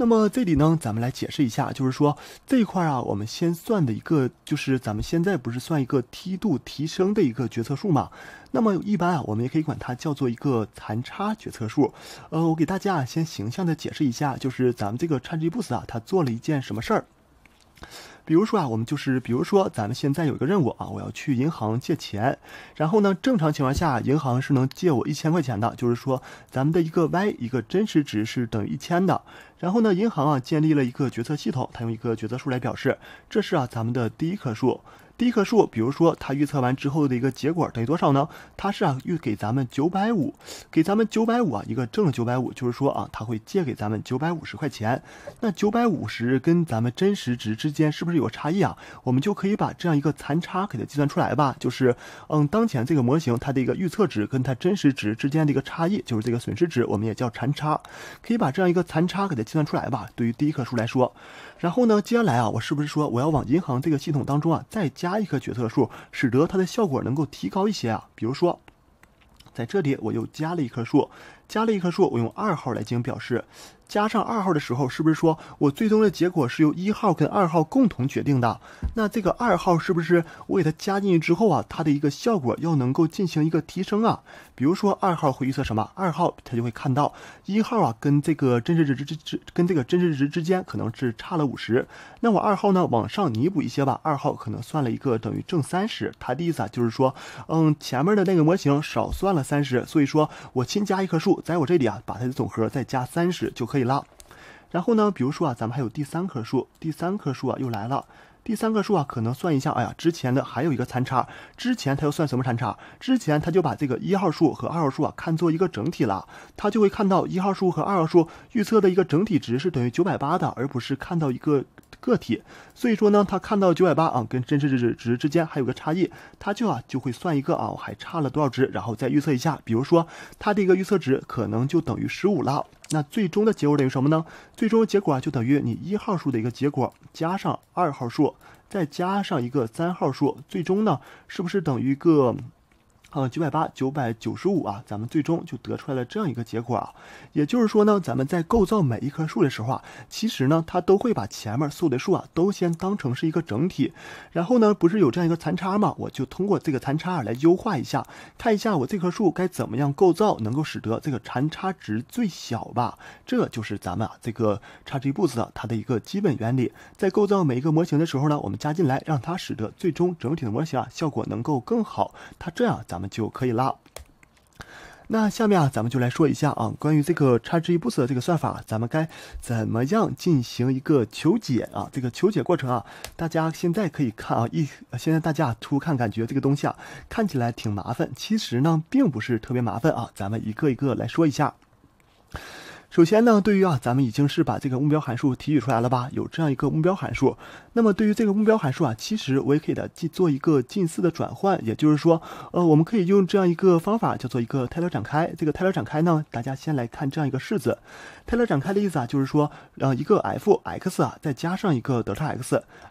那么这里呢，咱们来解释一下，就是说这一块啊，我们先算的一个，就是咱们现在不是算一个梯度提升的一个决策数嘛？那么一般啊，我们也可以管它叫做一个残差决策数。呃，我给大家啊，先形象的解释一下，就是咱们这个梯度 boost 啊，它做了一件什么事儿？比如说啊，我们就是比如说，咱们现在有一个任务啊，我要去银行借钱。然后呢，正常情况下，银行是能借我一千块钱的，就是说，咱们的一个 y 一个真实值是等于一千的。然后呢，银行啊建立了一个决策系统，它用一个决策数来表示，这是啊咱们的第一棵树。第一棵树，比如说它预测完之后的一个结果等于多少呢？它是啊预给咱们九百五，给咱们九百五啊一个正九百五，就是说啊它会借给咱们九百五十块钱。那九百五十跟咱们真实值之间是不是有个差异啊？我们就可以把这样一个残差给它计算出来吧。就是嗯，当前这个模型它的一个预测值跟它真实值之间的一个差异，就是这个损失值，我们也叫残差，可以把这样一个残差给它计算出来吧。对于第一棵树来说，然后呢，接下来啊，我是不是说我要往银行这个系统当中啊再加？加一棵决策树，使得它的效果能够提高一些啊。比如说，在这里我又加了一棵树。加了一棵树，我用二号来进行表示。加上二号的时候，是不是说我最终的结果是由一号跟二号共同决定的？那这个二号是不是我给它加进去之后啊，它的一个效果要能够进行一个提升啊？比如说二号会预测什么？二号它就会看到一号啊跟这个真实值之之跟这个真实值之间可能是差了五十，那我二号呢往上弥补一些吧。二号可能算了一个等于正三十，它的意思啊就是说，嗯，前面的那个模型少算了三十，所以说我新加一棵树。在我这里啊，把它的总和再加三十就可以了。然后呢，比如说啊，咱们还有第三棵树，第三棵树啊又来了。第三个数啊，可能算一下，哎呀，之前的还有一个残差，之前他又算什么残差？之前他就把这个一号数和二号数啊看作一个整体了，他就会看到一号数和二号数预测的一个整体值是等于九百八的，而不是看到一个个体。所以说呢，他看到九百八啊跟真实值值之间还有个差异，他就啊就会算一个啊我还差了多少值，然后再预测一下，比如说它这个预测值可能就等于十五了。那最终的结果等于什么呢？最终的结果啊，就等于你一号数的一个结果加上二号数，再加上一个三号数，最终呢，是不是等于一个？啊九百八，九百九十五啊，咱们最终就得出来了这样一个结果啊。也就是说呢，咱们在构造每一棵树的时候啊，其实呢，它都会把前面所有的树啊都先当成是一个整体，然后呢，不是有这样一个残差嘛？我就通过这个残差来优化一下，看一下我这棵树该怎么样构造，能够使得这个残差值最小吧。这就是咱们啊这个差值步的它的一个基本原理。在构造每一个模型的时候呢，我们加进来，让它使得最终整体的模型啊效果能够更好。它这样咱。我们就可以了。那下面啊，咱们就来说一下啊，关于这个叉积公式这个算法，咱们该怎么样进行一个求解啊？这个求解过程啊，大家现在可以看啊，一现在大家初看感觉这个东西啊，看起来挺麻烦，其实呢，并不是特别麻烦啊。咱们一个一个来说一下。首先呢，对于啊，咱们已经是把这个目标函数提取出来了吧？有这样一个目标函数，那么对于这个目标函数啊，其实我也可以的进做一个近似的转换，也就是说，呃，我们可以用这样一个方法叫做一个泰勒展开。这个泰勒展开呢，大家先来看这样一个式子。泰勒展开的意思啊，就是说，呃，一个 f(x) 啊，再加上一个德尔塔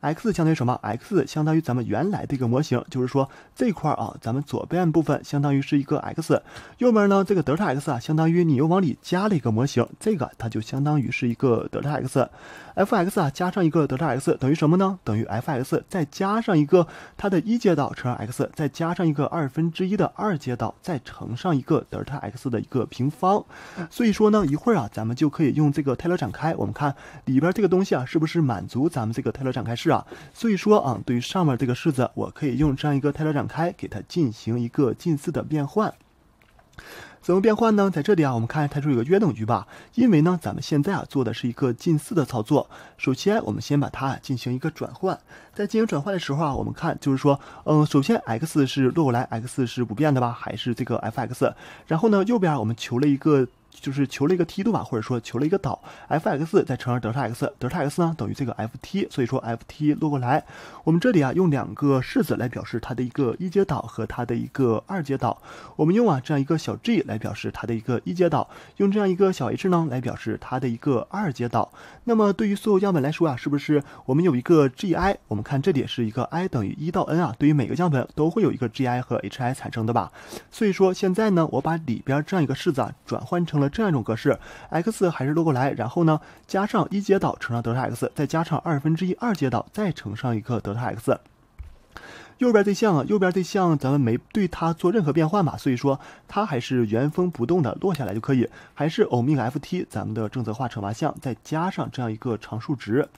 x，x 相当于什么？x 相当于咱们原来的一个模型，就是说这块啊，咱们左边部分相当于是一个 x，右边呢，这个德尔塔 x 啊，相当于你又往里加了一个模型。这个它就相当于是一个德尔塔 x，f(x) 啊加上一个德尔塔 x 等于什么呢？等于 f(x) 再加上一个它的一阶导乘 x，再加上一个二分之一的二阶导再乘上一个德尔塔 x 的一个平方。所以说呢，一会儿啊，咱们就可以用这个泰勒展开，我们看里边这个东西啊，是不是满足咱们这个泰勒展开式啊？所以说啊，对于上面这个式子，我可以用这样一个泰勒展开给它进行一个近似的变换。怎么变换呢？在这里啊，我们看它是一个约等于吧，因为呢，咱们现在啊做的是一个近似的操作。首先，我们先把它进行一个转换，在进行转换的时候啊，我们看就是说，嗯，首先 x 是落过来，x 是不变的吧，还是这个 f(x)。然后呢，右边我们求了一个。就是求了一个梯度吧，或者说求了一个导，f(x) 再乘上德尔塔 x，德尔塔 x 呢等于这个 f(t)，所以说 f(t) 落过来。我们这里啊用两个式子来表示它的一个一阶导和它的一个二阶导。我们用啊这样一个小 g 来表示它的一个一阶导，用这样一个小 h 呢来表示它的一个二阶导。那么对于所有样本来说啊，是不是我们有一个 gi？我们看这里是一个 i 等于一到 n 啊，对于每个样本都会有一个 gi 和 hi 产生的吧。所以说现在呢，我把里边这样一个式子啊转换成了。这样一种格式，x 还是落过来，然后呢加上一阶导乘上德尔塔 x，再加上二分之一二阶导再乘上一个德尔塔 x。右边这项啊，右边这项咱们没对它做任何变换嘛，所以说它还是原封不动的落下来就可以，还是欧米伽 f t 咱们的正则化惩罚项，再加上这样一个常数值。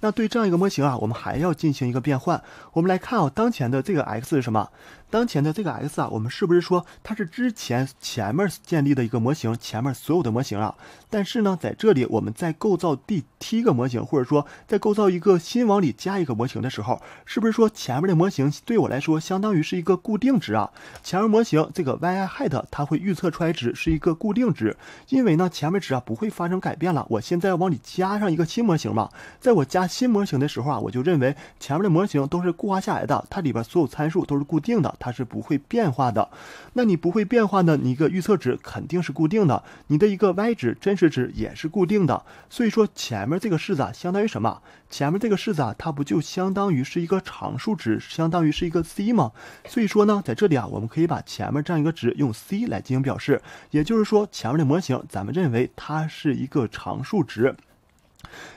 那对这样一个模型啊，我们还要进行一个变换。我们来看啊，当前的这个 x 是什么？当前的这个 x 啊，我们是不是说它是之前前面建立的一个模型，前面所有的模型啊？但是呢，在这里我们在构造第七个模型，或者说在构造一个新往里加一个模型的时候，是不是说前面的模型对我来说相当于是一个固定值啊？前面模型这个 y_hat i 它会预测出来值是一个固定值，因为呢前面值啊不会发生改变了。我现在往里加上一个新模型嘛，在我加。新模型的时候啊，我就认为前面的模型都是固化下来的，它里边所有参数都是固定的，它是不会变化的。那你不会变化呢，你一个预测值肯定是固定的，你的一个 y 值真实值也是固定的。所以说前面这个式子啊，相当于什么？前面这个式子啊，它不就相当于是一个常数值，相当于是一个 c 吗？所以说呢，在这里啊，我们可以把前面这样一个值用 c 来进行表示。也就是说，前面的模型咱们认为它是一个常数值。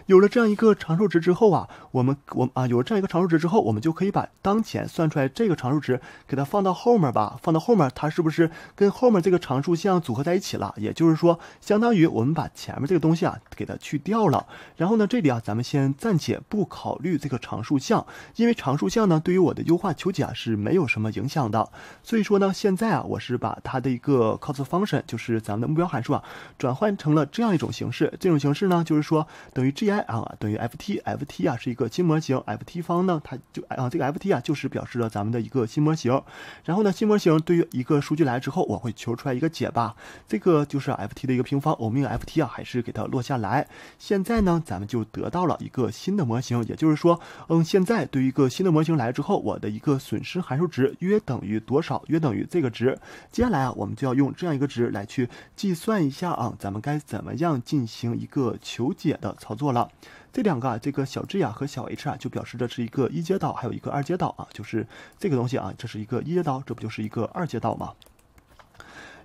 有了这样一个常数值之后啊，我们我啊有了这样一个常数值之后，我们就可以把当前算出来这个常数值给它放到后面吧，放到后面它是不是跟后面这个常数项组合在一起了？也就是说，相当于我们把前面这个东西啊给它去掉了。然后呢，这里啊，咱们先暂且不考虑这个常数项，因为常数项呢对于我的优化求解啊是没有什么影响的。所以说呢，现在啊，我是把它的一个 cos 方程，就是咱们的目标函数啊，转换成了这样一种形式。这种形式呢，就是说等。等于 gi 啊，等于 ft，ft 啊是一个新模型，ft 方呢，它就啊这个 ft 啊就是表示了咱们的一个新模型。然后呢，新模型对于一个数据来之后，我会求出来一个解吧，这个就是 ft 的一个平方，我用 ft 啊还是给它落下来。现在呢，咱们就得到了一个新的模型，也就是说，嗯，现在对于一个新的模型来之后，我的一个损失函数值约等于多少？约等于这个值。接下来啊，我们就要用这样一个值来去计算一下啊，咱们该怎么样进行一个求解的操作？做了这两个啊，这个小 G 啊和小 h 啊，就表示这是一个一阶导，还有一个二阶导啊，就是这个东西啊，这是一个一阶导，这不就是一个二阶导吗？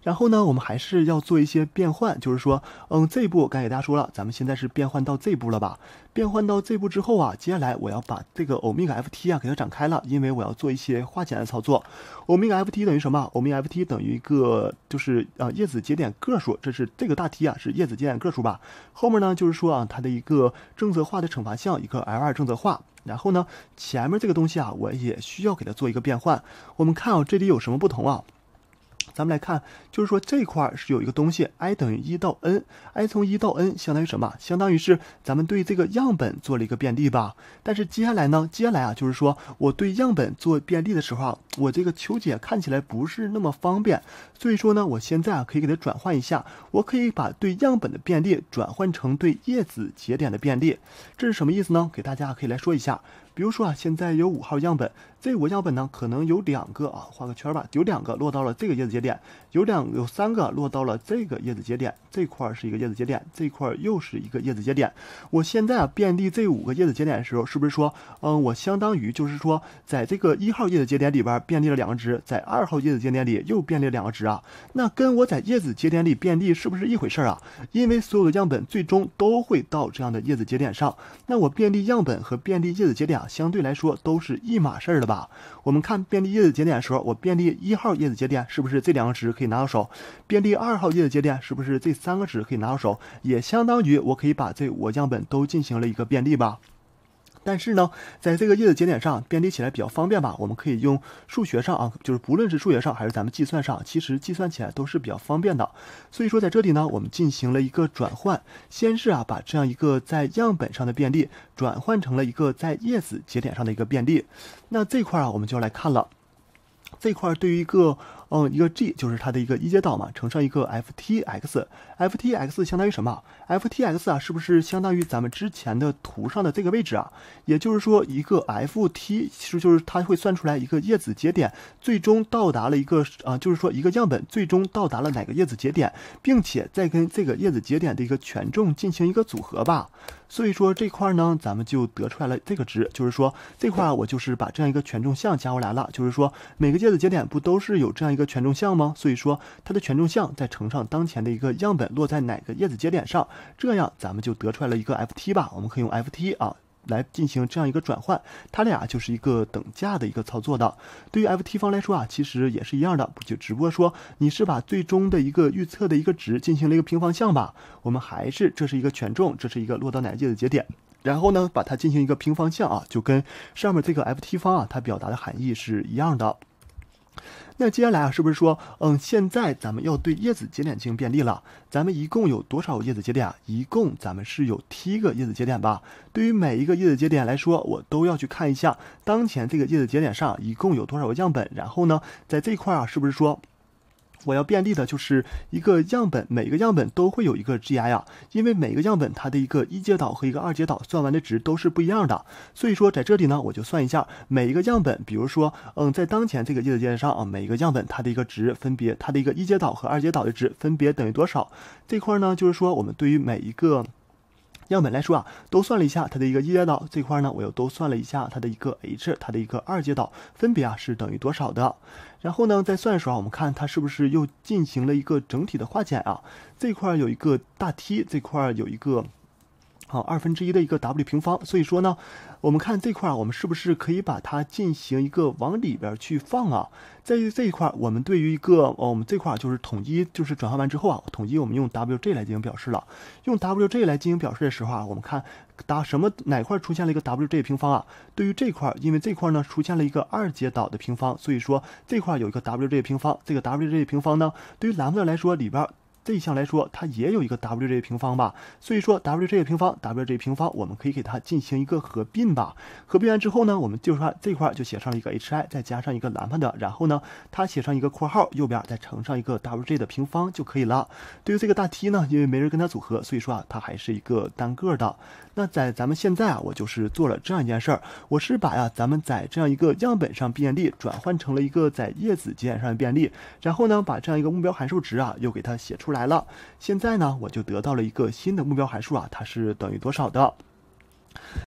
然后呢，我们还是要做一些变换，就是说，嗯，这步刚给大家说了，咱们现在是变换到这步了吧？变换到这步之后啊，接下来我要把这个欧米伽 F T 啊给它展开了，因为我要做一些化简的操作。欧米伽 F T 等于什么？欧米伽 F T 等于一个，就是呃叶子节点个数，这是这个大 T 啊，是叶子节点个数吧？后面呢，就是说啊，它的一个正则化的惩罚项，一个 L2 正则化。然后呢，前面这个东西啊，我也需要给它做一个变换。我们看啊这里有什么不同啊？咱们来看，就是说这块是有一个东西，i 等于一到 n，i 从一到 n 相当于什么？相当于是咱们对这个样本做了一个遍历吧。但是接下来呢，接下来啊就是说我对样本做遍历的时候啊，我这个求解看起来不是那么方便。所以说呢，我现在啊可以给它转换一下，我可以把对样本的遍历转换成对叶子节点的遍历。这是什么意思呢？给大家可以来说一下。比如说啊，现在有五号样本。这五个样本呢，可能有两个啊，画个圈吧，有两个落到了这个叶子节点，有两有三个落到了这个叶子节点。这块是一个叶子节点，这块又是一个叶子节点。我现在啊遍历这五个叶子节点的时候，是不是说，嗯，我相当于就是说，在这个一号叶子节点里边遍历了两个值，在二号叶子节点里又遍历了两个值啊？那跟我在叶子节点里遍历是不是一回事啊？因为所有的样本最终都会到这样的叶子节点上，那我遍历样本和遍历叶子节点啊，相对来说都是一码事儿的。吧，我们看遍利叶子节点的时候，我遍利一号叶子节点，是不是这两个值可以拿到手？遍利二号叶子节点，是不是这三个值可以拿到手？也相当于我可以把这五个样本都进行了一个遍利吧。但是呢，在这个叶子节点上编辑起来比较方便吧？我们可以用数学上啊，就是不论是数学上还是咱们计算上，其实计算起来都是比较方便的。所以说在这里呢，我们进行了一个转换，先是啊把这样一个在样本上的便利转换成了一个在叶子节点上的一个便利。那这块儿啊，我们就来看了，这块儿对于一个。嗯，一个 g 就是它的一个一阶导嘛，乘上一个 f t x，f t x 相当于什么？f t x 啊，是不是相当于咱们之前的图上的这个位置啊？也就是说，一个 f t 其实就是它会算出来一个叶子节点，最终到达了一个啊，就是说一个样本最终到达了哪个叶子节点，并且再跟这个叶子节点的一个权重进行一个组合吧。所以说这块呢，咱们就得出来了这个值，就是说这块我就是把这样一个权重项加过来了，就是说每个叶子节点不都是有这样一一个权重项吗？所以说它的权重项再乘上当前的一个样本落在哪个叶子节点上，这样咱们就得出来了一个 f t 吧？我们可以用 f t 啊来进行这样一个转换，它俩就是一个等价的一个操作的。对于 f t 方来说啊，其实也是一样的，就只不过说你是把最终的一个预测的一个值进行了一个平方项吧。我们还是这是一个权重，这是一个落到哪个叶子节点，然后呢把它进行一个平方项啊，就跟上面这个 f t 方啊它表达的含义是一样的。那接下来啊，是不是说，嗯，现在咱们要对叶子节点进行便利了？咱们一共有多少个叶子节点啊？一共咱们是有七个叶子节点吧？对于每一个叶子节点来说，我都要去看一下当前这个叶子节点上一共有多少个样本，然后呢，在这块啊，是不是说？我要便利的就是一个样本，每个样本都会有一个 g i 啊，因为每个样本它的一个一阶导和一个二阶导算完的值都是不一样的，所以说在这里呢，我就算一下每一个样本，比如说，嗯，在当前这个叶子节点上啊，每一个样本它的一个值分别，它的一个一阶导和二阶导的值分别等于多少？这块呢，就是说我们对于每一个。样本来说啊，都算了一下它的一个一阶导这块呢，我又都算了一下它的一个 h，它的一个二阶导分别啊是等于多少的。然后呢，在算的时候我们看它是不是又进行了一个整体的化简啊，这块有一个大 T，这块有一个。好，二分之一的一个 W 平方，所以说呢，我们看这块儿，我们是不是可以把它进行一个往里边去放啊？在于这一块儿，我们对于一个，我们这块儿就是统一，就是转换完之后啊，统一我们用 WJ 来进行表示了。用 WJ 来进行表示的时候啊，我们看，打什么哪块出现了一个 WJ 平方啊？对于这块儿，因为这块儿呢出现了一个二阶导的平方，所以说这块儿有一个 WJ 平方。这个 WJ 平方呢，对于蓝色来说里边。这一项来说，它也有一个 WJ 平方吧，所以说 WJ 平方，WJ 平方，我们可以给它进行一个合并吧。合并完之后呢，我们就说这块就写上了一个 HI，再加上一个兰帕德，然后呢，它写上一个括号，右边再乘上一个 WJ 的平方就可以了。对于这个大 T 呢，因为没人跟它组合，所以说啊，它还是一个单个的。那在咱们现在啊，我就是做了这样一件事儿，我是把呀，咱们在这样一个样本上变利转换成了一个在叶子节点上的变利，然后呢，把这样一个目标函数值啊，又给它写出来。来了，现在呢，我就得到了一个新的目标函数啊，它是等于多少的。